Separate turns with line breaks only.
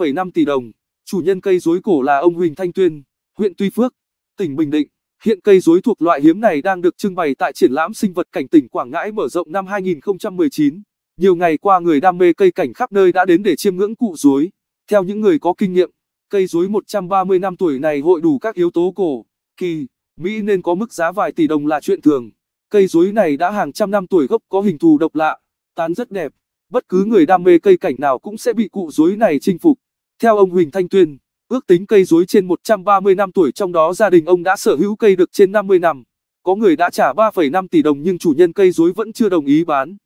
1,5 tỷ đồng. Chủ nhân cây dối cổ là ông Huỳnh Thanh Tuyên, huyện Tuy Phước, tỉnh Bình Định. Hiện cây dối thuộc loại hiếm này đang được trưng bày tại triển lãm sinh vật cảnh tỉnh Quảng Ngãi mở rộng năm 2019. Nhiều ngày qua người đam mê cây cảnh khắp nơi đã đến để chiêm ngưỡng cụ dối. Theo những người có kinh nghiệm, cây dối 130 năm tuổi này hội đủ các yếu tố cổ, kỳ, Mỹ nên có mức giá vài tỷ đồng là chuyện thường. Cây dối này đã hàng trăm năm tuổi gốc có hình thù độc lạ, tán rất đẹp. Bất cứ người đam mê cây cảnh nào cũng sẽ bị cụ dối này chinh phục. Theo ông Huỳnh Thanh Tuyên, ước tính cây dối trên 130 năm tuổi trong đó gia đình ông đã sở hữu cây được trên 50 năm. Có người đã trả 3,5 tỷ đồng nhưng chủ nhân cây dối vẫn chưa đồng ý bán.